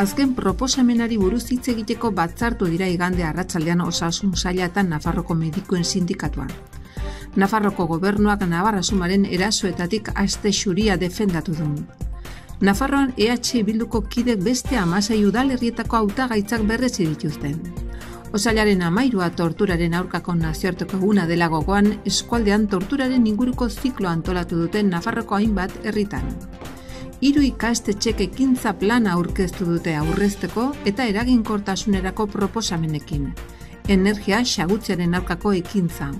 azken proposamenari buruz hitz egiteko batzartu dira igande arratsaldean osasun sailatan Nafarroko medikoen sindikatuan. Nafarroko gobernuak Navarra sumaren erasoetatik aste xuria defendatu du. Nafarroan EH Bilduko kide beste amasei udalerrietako hautagaitzak berrezi dituzten. Osalaren amairua torturaren aurkako nazioarteko eguna dela gogoan, eskualdean torturaren inguruko ziklo antolatu duten Nafarroko hainbat herritan hiru ikaste ekintza plana aurkeztu dute aurrezteko eta eraginkortasunerako proposamenekin. Energia xagutzearen aurkako ekintza.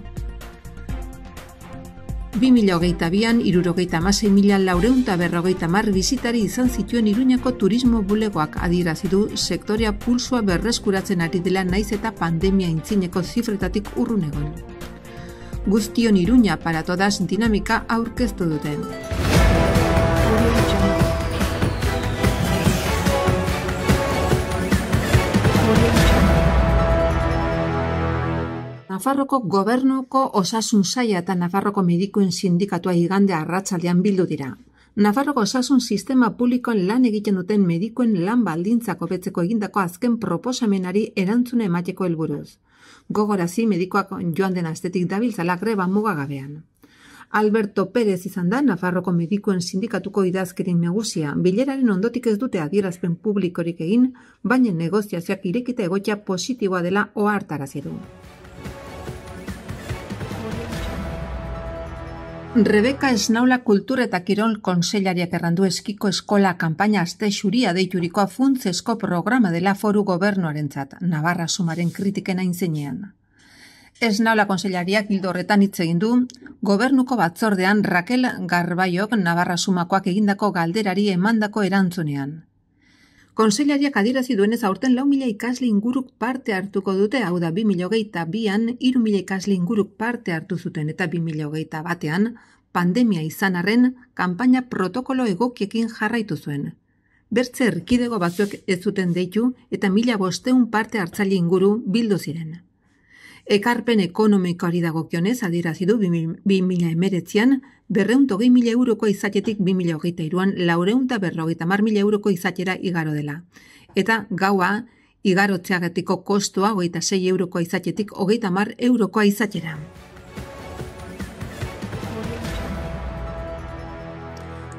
Bi an hogeita bian, irurogeita amasei laureunta berrogeita mar bizitari izan zituen iruñako turismo bulegoak adirazidu sektoria pulsoa berreskuratzen ari dela naiz eta pandemia intzineko zifretatik urrun egon. Guztion iruña para todas dinamika aurkeztu duten. Nafarroko gobernuko osasun saia eta Nafarroko medikuen sindikatua igande arratsaldean bildu dira. Nafarroko osasun sistema publikoan lan egiten duten medikuen lan baldintzako betzeko egindako azken proposamenari erantzune emateko helburuz. Gogorazi medikoak joan den astetik dabiltzala greba mugagabean. Alberto Pérez izan da Nafarroko medikuen sindikatuko idazkerin nagusia, Bileraren ondotik ez dute adierazpen publikorik egin, baina negoziazioak irekita egotia positiboa dela oartara Rebeka Esnaula Kultura eta Kirol Konseilariak errandu eskiko eskola kanpaina azte xuria deiturikoa funtzesko programa dela foru gobernuaren zat, Navarra sumaren kritikena inzenean. Ez naula konsellariak hildo horretan hitz egin du, gobernuko batzordean Raquel Garbaiok Navarra Sumakoak egindako galderari emandako erantzunean. Konsellariak adierazi duenez aurten lau mila ikasli inguruk parte hartuko dute, hau da bi milogeita bian, iru inguruk parte hartu zuten eta bi hogeita batean, pandemia izan arren, kanpaina protokolo egokiekin jarraitu zuen. Bertze kidego batzuek ez zuten deitu eta mila bosteun parte hartzaile inguru bildu ziren. Ekarpen ekonomikoari dagokionez adierazi du 2019an 2000, eurokoa mila euroko izatetik 2023an laureunta berrogeita mar mila euroko izatera igaro dela. Eta gaua igarotzeagatiko kostoa 26 6 euroko izatetik hogeita mar eurokoa izatera.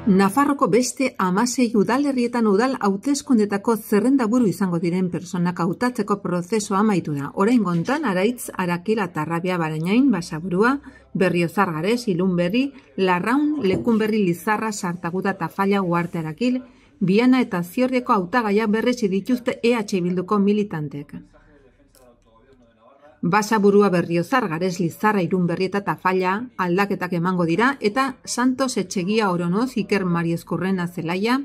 Nafarroko beste amasei udalerrietan udal hauteskundetako zerrendaburu izango diren personak hautatzeko prozesu amaitu da. Orain gontan, araitz, arakila, tarrabia, barainain, basaburua, berriozar garez, ilun berri, larraun, lekun berri, lizarra, sartaguta, falla uarte arakil, biana eta ziorrieko hautagaia berrez dituzte EH Bilduko militanteak basaburua berriozar, garez lizarra irun berri eta tafaila aldaketak emango dira, eta Santos Etxegia Oronoz, Iker Mariezkorrena Zelaia,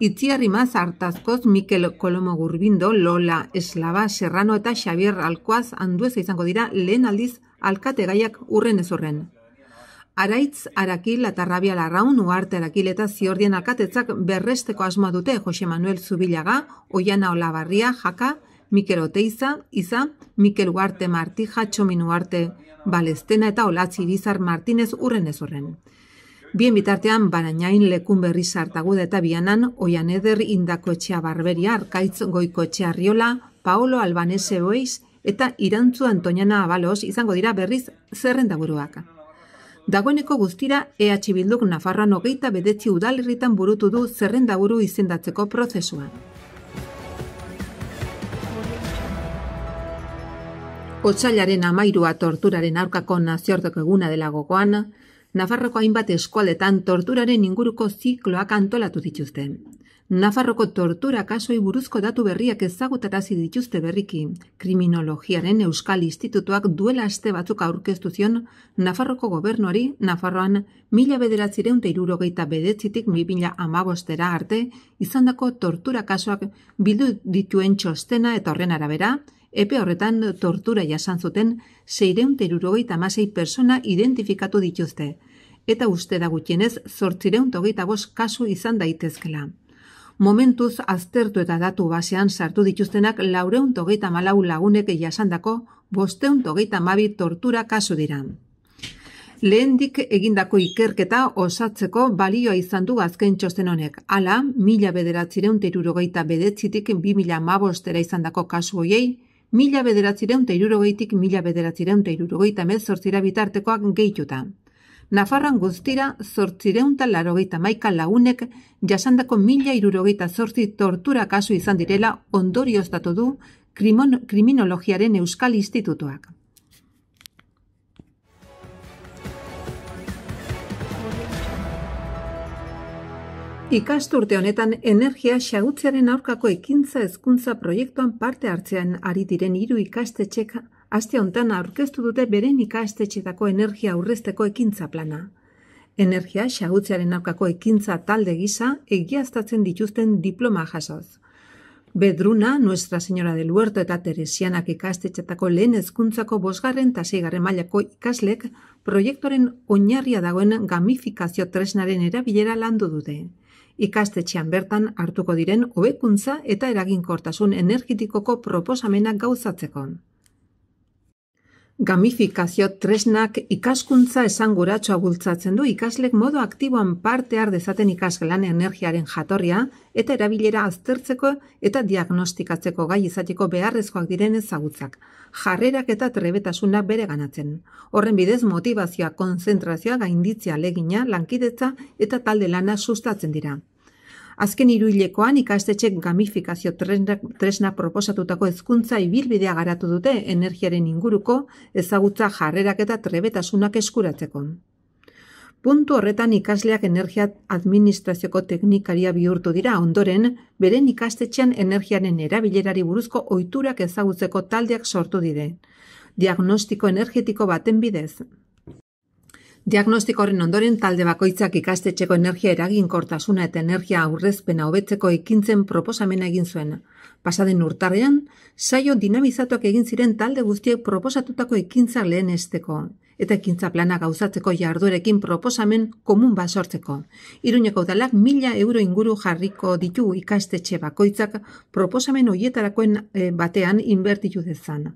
Itziarrimaz hartazkoz Mikel Kolomo Gurbindo, Lola Eslava Serrano eta Xavier Alkoaz handuez izango dira lehen aldiz alkate gaiak urren ez urren. Araitz, Arakil eta Rabia Larraun, Uarte Arakil eta Ziordien alkatetzak berresteko asmoa dute Jose Manuel Zubilaga, Oiana Olabarria, Jaka, Mikel Oteiza, Iza, Mikel Uarte Marti, Jatxo Balestena eta Olatzi Bizar Martinez urren ez urren. Bien bitartean, barainain lekun berri sartaguda eta bianan, oian eder indako etxea barberia, arkaitz goiko etxea riola, Paolo Albanese Oiz eta Irantzu Antoniana Abalos izango dira berriz zerren Dagoeneko guztira, EH Bilduk Nafarroan hogeita bedetzi udalirritan burutu du zerren daburu izendatzeko prozesua. Otsailaren amairua torturaren aurkako nazioarteko eguna dela gogoan, Nafarroko hainbat eskualdetan torturaren inguruko zikloak antolatu dituzten. Nafarroko tortura kasoi buruzko datu berriak ezagutarazi dituzte berriki. Kriminologiaren Euskal Institutuak duela aste batzuk aurkeztu zion Nafarroko gobernuari Nafarroan mila bederatzireun teirurogeita bedetzitik mila amabostera arte izandako tortura kasoak bildu dituen txostena eta horren arabera, epe horretan tortura jasan zuten seireun teirurogeita masei persona identifikatu dituzte eta uste da gutxienez zortzireun togeita bost kasu izan daitezkela momentuz aztertu eta datu basean sartu dituztenak laureun togeita malau lagunek jasandako bosteun togeita mabi tortura kasu dira. Lehendik egindako ikerketa osatzeko balioa izan du azken txosten honek. Hala, mila bederatzireun teirurogeita bedetzitik bi mila mabostera izan dako kasu hoiei, mila bederatzireun teirurogeitik mila bederatzireun teirurogeita mezortzira bitartekoak gehituta. Nafarran guztira zortzireunta larogeita maika lagunek jasandako mila irurogeita zortzi tortura kasu izan direla ondorioztatu du kriminologiaren euskal institutuak. Ikasturte honetan energia xagutzearen aurkako ekintza hezkuntza proiektuan parte hartzean ari diren hiru ikastetxeka aste hontan aurkeztu dute beren ikastetxetako energia aurrezteko ekintza plana. Energia xagutzearen aurkako ekintza talde gisa egiaztatzen dituzten diploma jasoz. Bedruna, Nuestra Senyora del Huerto eta Teresianak ikastetxetako lehen ezkuntzako bosgarren eta zeigarren mailako ikaslek proiektoren oinarria dagoen gamifikazio tresnaren erabilera landu dute. Ikastetxean bertan hartuko diren hobekuntza eta eraginkortasun energitikoko proposamenak gauzatzeko. Gamifikazio tresnak ikaskuntza esan bultzatzen du ikaslek modo aktiboan parte har dezaten ikasgelan energiaren jatorria eta erabilera aztertzeko eta diagnostikatzeko gai izateko beharrezkoak diren ezagutzak. Jarrerak eta trebetasuna bere ganatzen. Horren bidez motivazioa, konzentrazioa, gainditzia legina, lankidetza eta talde lana sustatzen dira. Azken iruilekoan ikastetxek gamifikazio tresna, tresna proposatutako hezkuntza ibilbidea garatu dute energiaren inguruko ezagutza jarrerak eta trebetasunak eskuratzeko. Puntu horretan ikasleak energia administrazioko teknikaria bihurtu dira ondoren, beren ikastetxean energiaren erabilerari buruzko ohiturak ezagutzeko taldeak sortu dire. Diagnostiko energetiko baten bidez, Diagnostiko horren ondoren talde bakoitzak ikastetxeko energia eraginkortasuna eta energia aurrezpena hobetzeko ekintzen proposamena egin zuen. Pasaden urtarrean, saio dinamizatuak egin ziren talde guztiek proposatutako ekintza lehen esteko eta ekintza plana gauzatzeko jarduerekin proposamen komun bat sortzeko. Iruñeko udalak mila euro inguru jarriko ditu ikastetxe bakoitzak proposamen hoietarakoen e, batean inbertitu dezan.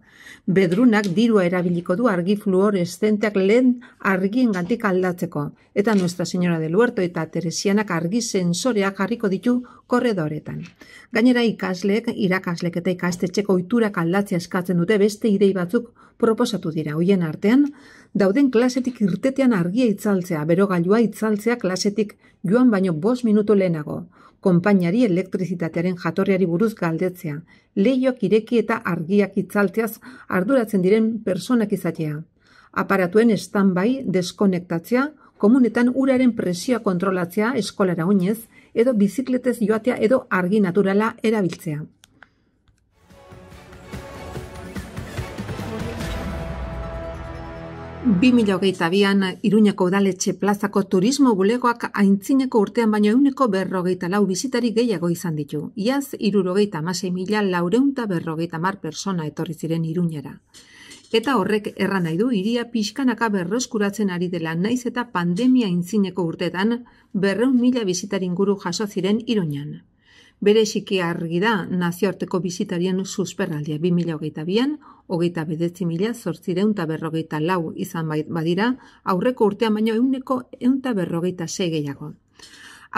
Bedrunak dirua erabiliko du argi fluor estenteak lehen argien gantik aldatzeko, eta Nuestra Senyora del Huerto eta Teresianak argi sensoreak jarriko ditu korredoretan. Gainera ikasleek, irakasleek eta ikastetxeko oiturak aldatzea eskatzen dute beste idei batzuk proposatu dira hoien artean, dauden klasetik irtetean argia itzaltzea, berogailua itzaltzea klasetik joan baino bost minutu lehenago, konpainari elektrizitatearen jatorriari buruz galdetzea, lehiok ireki eta argiak itzaltzeaz arduratzen diren personak izatea. Aparatuen estan bai deskonektatzea, komunetan uraren presioa kontrolatzea eskolara oinez, edo bizikletez joatea edo argi naturala erabiltzea. 2008an Iruñako udaletxe plazako turismo bulegoak aintzineko urtean baino euneko berrogeita lau bizitari gehiago izan ditu. Iaz, irurogeita amasei mila laureunta berrogeita mar persona etorri ziren Iruñera. Eta horrek erran nahi du, iria pixkanaka berroskuratzen ari dela naiz eta pandemia aintzineko urtetan berreun mila bizitarin inguru jaso ziren Iruñan. Bere esiki argi da nazioarteko bizitarien susperraldia 2008an, hogeita bedetzi mila zortzireun berrogeita lau izan ba-, badira, aurreko urtean baino euneko eun berrogeita sei gehiago.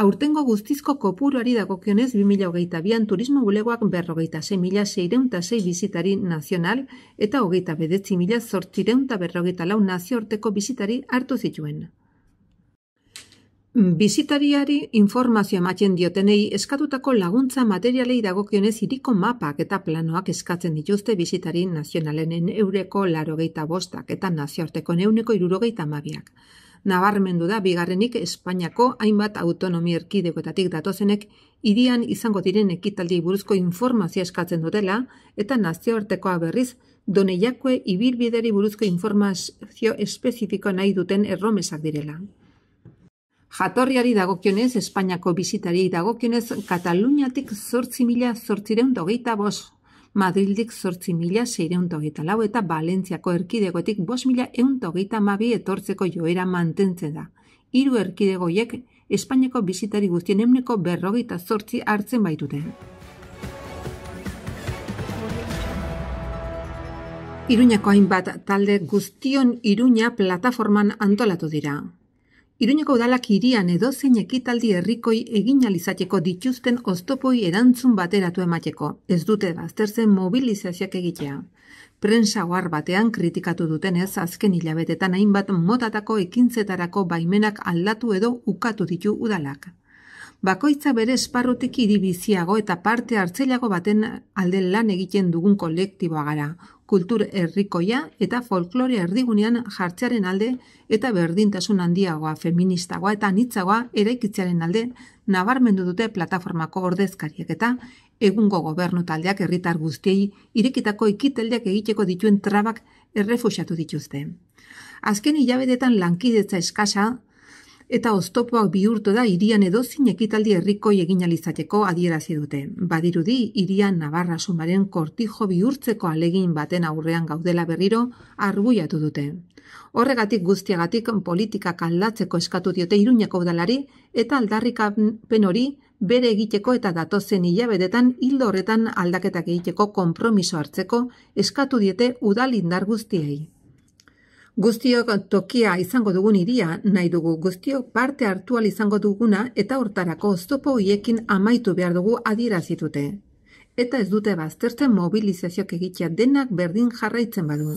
Aurtengo guztizko kopuruari dagokionez 2008an turismo bulegoak berrogeita sei mila seireun sei bizitari nazional eta hogeita bedetzi mila zortzireun berrogeita lau nazioarteko bizitari hartu zituen. Bizitariari informazio ematen diotenei eskatutako laguntza materialei dagokionez iriko mapak eta planoak eskatzen dituzte bizitari nazionalenen eureko larogeita bostak eta nazioarteko neuneko irurogeita mabiak. Nabarmendu da bigarrenik Espainiako hainbat autonomi erkidegoetatik datozenek irian izango diren ekitaldi buruzko informazio eskatzen dutela eta nazioartekoa berriz doneiakue ibilbideri buruzko informazio espezifiko nahi duten erromesak direla. Jatorriari dagokionez, Espainiako bizitari dagokionez, Kataluniatik zortzi mila zortzireun dogeita bos, Madrildik zortzi mila zeireun dogeita lau eta Balentziako erkidegotik bos mila eun dogeita mabi etortzeko joera mantentzen da. Hiru erkidegoiek Espainiako bizitari guztien emneko berrogeita zortzi hartzen baitute. Iruñako hainbat talde guztion Iruña plataforman antolatu dira. Iruñeko udalak irian edo ekitaldi herrikoi egin alizateko dituzten oztopoi erantzun bateratu emateko. Ez dute zen mobilizaziak egitea. Prensa guar batean kritikatu dutenez azken hilabetetan hainbat motatako ekintzetarako baimenak aldatu edo ukatu ditu udalak bakoitza bere esparrutik iribiziago eta parte hartzeleago baten alde lan egiten dugun kolektiboa gara. Kultur herrikoia eta folklore erdigunean jartzearen alde eta berdintasun handiagoa, feministagoa eta nitzagoa eraikitzaren alde nabarmendu dute plataformako ordezkariak eta egungo gobernu taldeak herritar guztiei irekitako ikiteldeak egiteko dituen trabak errefusatu dituzte. Azken hilabetetan lankidetza eskasa eta oztopoak bihurtu da irian edozin ekitaldi herrikoi egin alizateko adierazi dute. Badirudi, irian nabarra sumaren kortijo bihurtzeko alegin baten aurrean gaudela berriro arguiatu dute. Horregatik guztiagatik politika aldatzeko eskatu diote iruñako udalari eta aldarrikapen hori bere egiteko eta datozen hilabetetan hildo horretan aldaketak egiteko konpromiso hartzeko eskatu diete udal indar guztiei. Guztiok tokia izango dugun iria, nahi dugu guztiok parte hartual izango duguna eta hortarako oztopo hiekin amaitu behar dugu adierazitute. Eta ez dute baztertzen mobilizazioak egitea denak berdin jarraitzen badu.